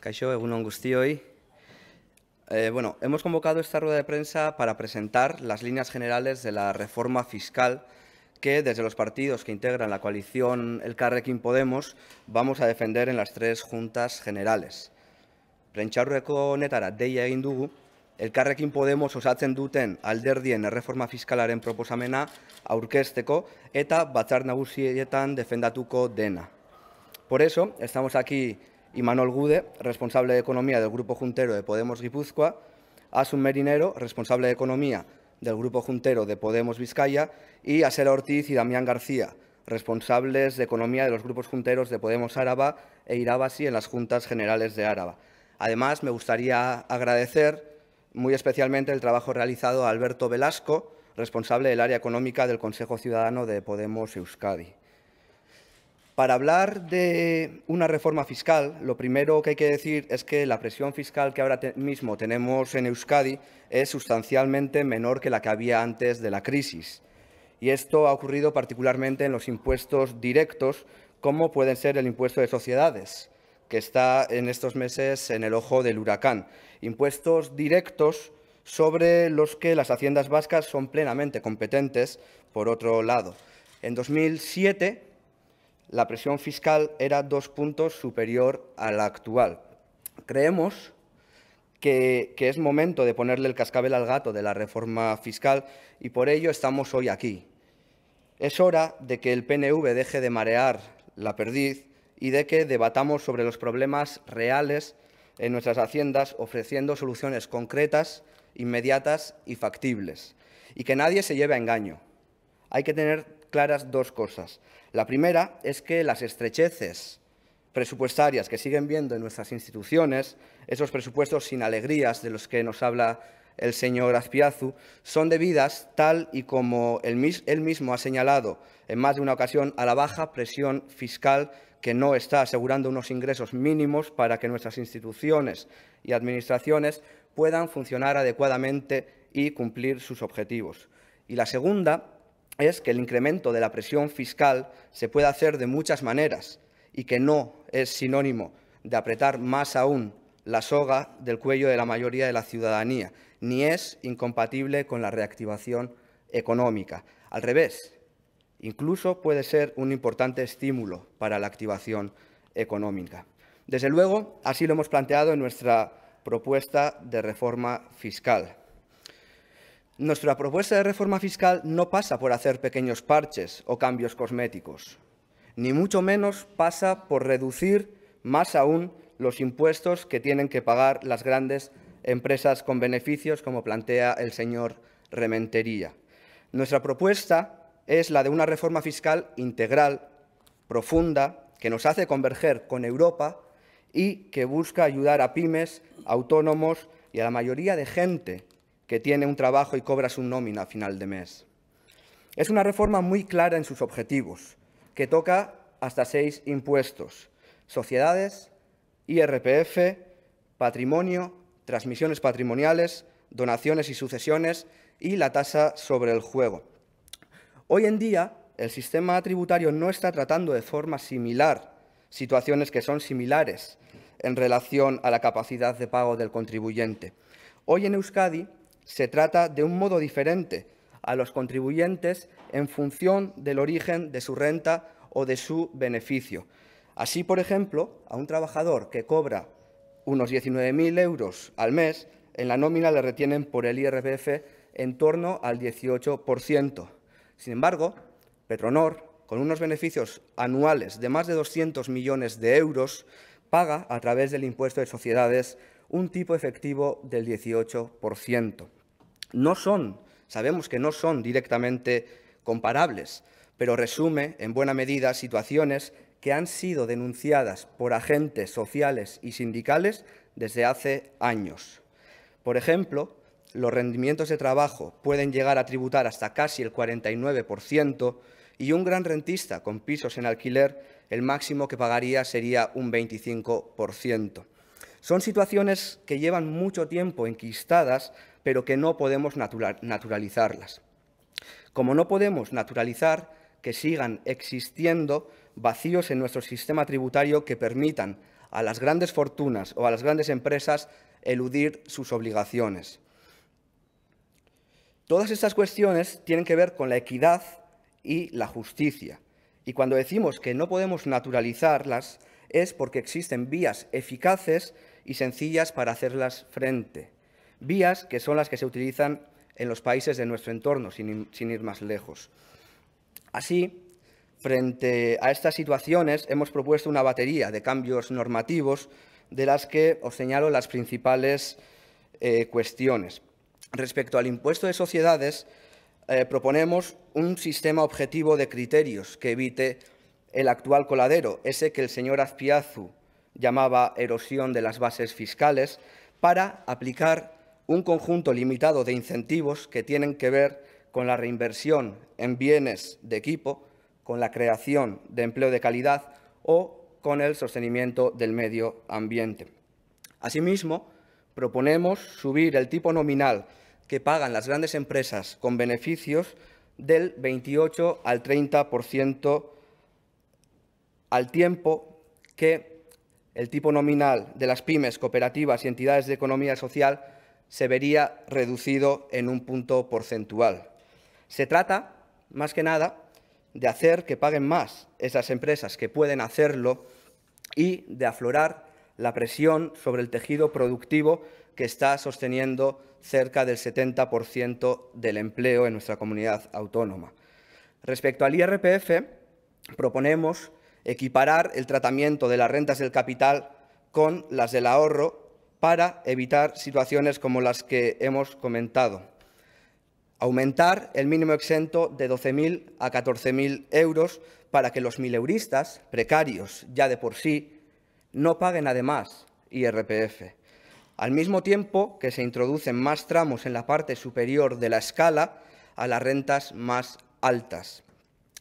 Caixo, Egunon Guztioi. Eh, bueno, hemos convocado esta rueda de prensa para presentar las líneas generales de la reforma fiscal que desde los partidos que integran la coalición El Carrequín Podemos vamos a defender en las tres juntas generales. Prentxaurreko honetara deia egin dugu, Elkarrekin Podemos osatzen duten alderdien erreforma fiskalaren proposamena aurkezteko eta batzar nagusietan defendatuko dena. Por eso, estamos aquí y Manuel Gude, responsable de Economía del Grupo Juntero de Podemos Guipúzcoa, Asun Merinero, responsable de Economía del Grupo Juntero de Podemos Vizcaya, y Asera Ortiz y Damián García, responsables de Economía de los grupos junteros de Podemos Áraba e Irabasi en las Juntas Generales de Áraba. Además, me gustaría agradecer muy especialmente el trabajo realizado a Alberto Velasco, responsable del área económica del Consejo Ciudadano de Podemos Euskadi. Para hablar de una reforma fiscal, lo primero que hay que decir es que la presión fiscal que ahora mismo tenemos en Euskadi es sustancialmente menor que la que había antes de la crisis. Y esto ha ocurrido particularmente en los impuestos directos, como pueden ser el impuesto de sociedades, que está en estos meses en el ojo del huracán. Impuestos directos sobre los que las haciendas vascas son plenamente competentes, por otro lado. En 2007, la presión fiscal era dos puntos superior a la actual. Creemos que, es momento de ponerle el cascabel al gato de la reforma fiscal y por ello estamos hoy aquí. Es hora de que el PNV deje de marear la perdiz y de que debatamos sobre los problemas reales en nuestras haciendas ofreciendo soluciones concretas, inmediatas y factibles. Y que nadie se lleve a engaño. Hay que tener claras dos cosas. La primera es que las estrecheces presupuestarias que siguen viendo en nuestras instituciones, esos presupuestos sin alegrías de los que nos habla el señor Azpiazu, son debidas, tal y como él mismo ha señalado en más de una ocasión, a la baja presión fiscal que no está asegurando unos ingresos mínimos para que nuestras instituciones y administraciones puedan funcionar adecuadamente y cumplir sus objetivos. Y la segunda es que el incremento de la presión fiscal se puede hacer de muchas maneras y que no es sinónimo de apretar más aún la soga del cuello de la mayoría de la ciudadanía, ni es incompatible con la reactivación económica. Al revés, incluso puede ser un importante estímulo para la activación económica. Desde luego, así lo hemos planteado en nuestra propuesta de reforma fiscal. Nuestra propuesta de reforma fiscal no pasa por hacer pequeños parches o cambios cosméticos, ni mucho menos pasa por reducir más aún los impuestos que tienen que pagar las grandes empresas con beneficios, como plantea el señor Rementería. Nuestra propuesta es la de una reforma fiscal integral, profunda, que nos hace converger con Europa y que busca ayudar a pymes, autónomos y a la mayoría de gente que tiene un trabajo y cobra su nómina a final de mes. Es una reforma muy clara en sus objetivos, que toca hasta seis impuestos, sociedades, IRPF, patrimonio, transmisiones patrimoniales, donaciones y sucesiones y la tasa sobre el juego. Hoy en día, el sistema tributario no está tratando de forma similar situaciones que son similares en relación a la capacidad de pago del contribuyente. Hoy en Euskadi, se trata de un modo diferente a los contribuyentes en función del origen de su renta o de su beneficio. Así, por ejemplo, a un trabajador que cobra unos 19.000 euros al mes, en la nómina le retienen por el IRPF en torno al 18%. Sin embargo, Petronor, con unos beneficios anuales de más de 200 millones de euros, paga a través del impuesto de sociedades un tipo efectivo del 18%. No son, sabemos que no son directamente comparables, pero resume en buena medida situaciones que han sido denunciadas por agentes sociales y sindicales desde hace años. Por ejemplo, los rendimientos de trabajo pueden llegar a tributar hasta casi el 49% y un gran rentista con pisos en alquiler el máximo que pagaría sería un 25%. Son situaciones que llevan mucho tiempo enquistadas, pero que no podemos naturalizarlas. Como no podemos naturalizar que sigan existiendo vacíos en nuestro sistema tributario que permitan a las grandes fortunas o a las grandes empresas eludir sus obligaciones. Todas estas cuestiones tienen que ver con la equidad y la justicia. Y cuando decimos que no podemos naturalizarlas es porque existen vías eficaces y sencillas para hacerlas frente. Vías que son las que se utilizan en los países de nuestro entorno, sin, ir más lejos. Así, frente a estas situaciones, hemos propuesto una batería de cambios normativos de las que os señalo las principales eh, cuestiones. Respecto al impuesto de sociedades, eh, proponemos un sistema objetivo de criterios que evite el actual coladero, ese que el señor Azpiazu llamaba erosión de las bases fiscales, para aplicar un conjunto limitado de incentivos que tienen que ver con la reinversión en bienes de equipo, con la creación de empleo de calidad o con el sostenimiento del medio ambiente. Asimismo, proponemos subir el tipo nominal que pagan las grandes empresas con beneficios del 28 al 30% al tiempo que el tipo nominal de las pymes, cooperativas y entidades de economía social se vería reducido en un punto porcentual. Se trata, más que nada, de hacer que paguen más esas empresas que pueden hacerlo y de aflorar la presión sobre el tejido productivo que está sosteniendo cerca del 70% del empleo en nuestra comunidad autónoma. Respecto al IRPF, proponemos equiparar el tratamiento de las rentas del capital con las del ahorro para evitar situaciones como las que hemos comentado. Aumentar el mínimo exento de 12.000 a 14.000 euros para que los mileuristas, precarios ya de por sí, no paguen además IRPF. Al mismo tiempo que se introducen más tramos en la parte superior de la escala a las rentas más altas.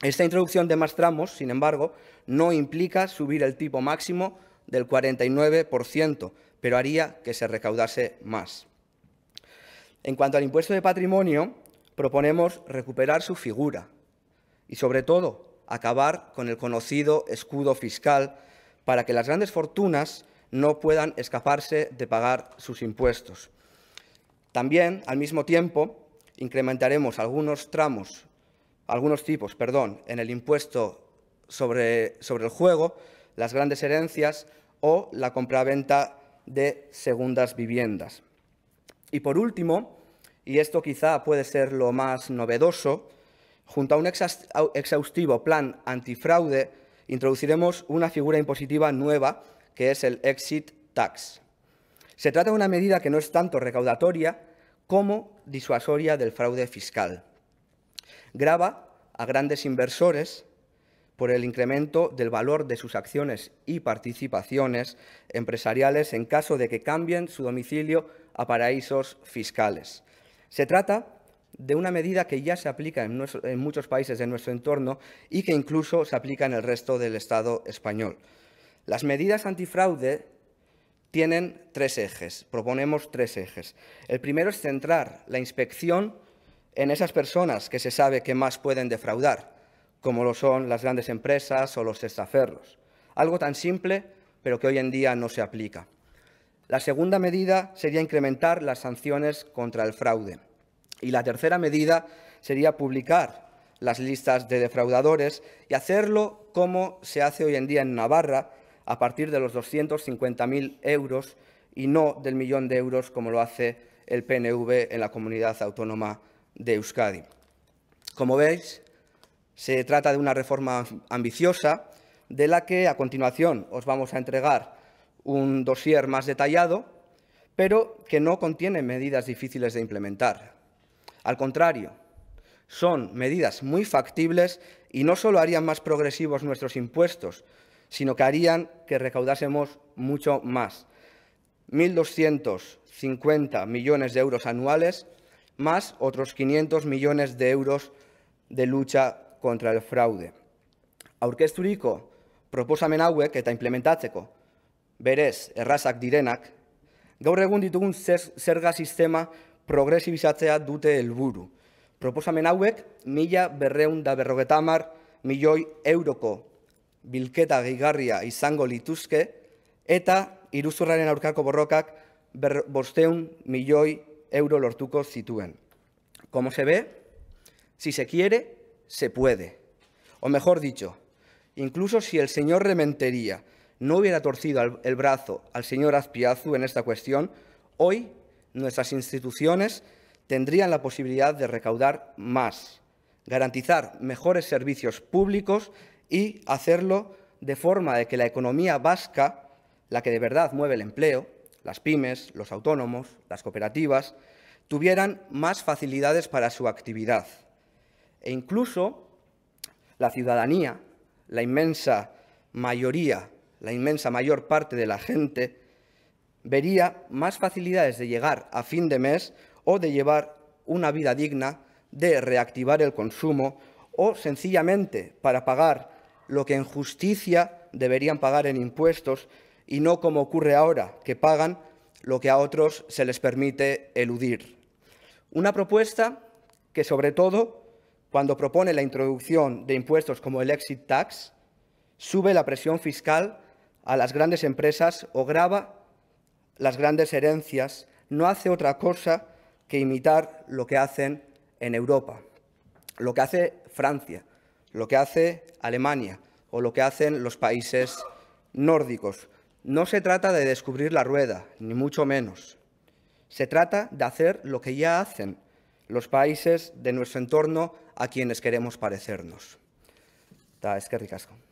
Esta introducción de más tramos, sin embargo, no implica subir el tipo máximo del 49%, pero haría que se recaudase más. En cuanto al impuesto de patrimonio, proponemos recuperar su figura y, sobre todo, acabar con el conocido escudo fiscal para que las grandes fortunas no puedan escaparse de pagar sus impuestos. También, al mismo tiempo, incrementaremos algunos tramos algunos tipos, perdón, en el impuesto sobre, el juego, las grandes herencias o la compraventa de segundas viviendas. Y por último, y esto quizá puede ser lo más novedoso, junto a un exhaustivo plan antifraude, introduciremos una figura impositiva nueva, que es el exit tax. Se trata de una medida que no es tanto recaudatoria como disuasoria del fraude fiscal. Graba a grandes inversores por el incremento del valor de sus acciones y participaciones empresariales en caso de que cambien su domicilio a paraísos fiscales. Se trata de una medida que ya se aplica en, muchos países de nuestro entorno y que incluso se aplica en el resto del Estado español. Las medidas antifraude tienen tres ejes, proponemos tres ejes. El primero es centrar la inspección en esas personas que se sabe que más pueden defraudar, como lo son las grandes empresas o los estaferros Algo tan simple, pero que hoy en día no se aplica. La segunda medida sería incrementar las sanciones contra el fraude. Y la tercera medida sería publicar las listas de defraudadores y hacerlo como se hace hoy en día en Navarra, a partir de los 250.000 euros y no del millón de euros como lo hace el PNV en la comunidad autónoma de Euskadi. Como veis, se trata de una reforma ambiciosa de la que a continuación os vamos a entregar un dossier más detallado, pero que no contiene medidas difíciles de implementar. Al contrario, son medidas muy factibles y no solo harían más progresivos nuestros impuestos, sino que harían que recaudásemos mucho más. 1.250 millones de euros anuales más otros 500 millones de euros de lucha contra el fraude. Aurkezturiko proposamen hauek eta implementatzeko, berez, errazak direnak, gaur egun ditugun zerga sistema progresibizatzea dute helburu. Proposamen hauek, mila berreun da berrogetamar milioi euroko bilketa geigarria izango lituzke, eta iruzurraren aurkako borrokak bosteun milioi euro lortuko Como se ve, si se quiere, se puede. O mejor dicho, incluso si el señor Rementería no hubiera torcido el brazo al señor Azpiazu en esta cuestión, hoy nuestras instituciones tendrían la posibilidad de recaudar más, garantizar mejores servicios públicos y hacerlo de forma de que la economía vasca, la que de verdad mueve el empleo, las pymes, los autónomos, las cooperativas, tuvieran más facilidades para su actividad. E incluso la ciudadanía, la inmensa mayoría, la inmensa mayor parte de la gente, vería más facilidades de llegar a fin de mes o de llevar una vida digna, de reactivar el consumo o sencillamente para pagar lo que en justicia deberían pagar en impuestos y no como ocurre ahora, que pagan lo que a otros se les permite eludir. Una propuesta que, sobre todo, cuando propone la introducción de impuestos como el exit tax, sube la presión fiscal a las grandes empresas o grava las grandes herencias, no hace otra cosa que imitar lo que hacen en Europa, lo que hace Francia, lo que hace Alemania o lo que hacen los países nórdicos. No se trata de descubrir la rueda, ni mucho menos. Se trata de hacer lo que ya hacen los países de nuestro entorno a quienes queremos parecernos. es que